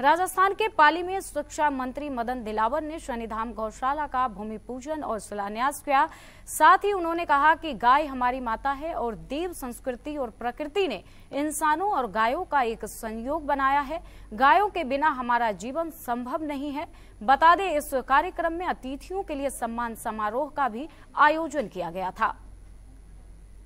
राजस्थान के पाली में शिक्षा मंत्री मदन दिलावर ने शनिधाम गौशाला का भूमि पूजन और शिलान्यास किया साथ ही उन्होंने कहा कि गाय हमारी माता है और देव संस्कृति और प्रकृति ने इंसानों और गायों का एक संयोग बनाया है गायों के बिना हमारा जीवन संभव नहीं है बता दें इस कार्यक्रम में अतिथियों के लिए सम्मान समारोह का भी आयोजन किया गया था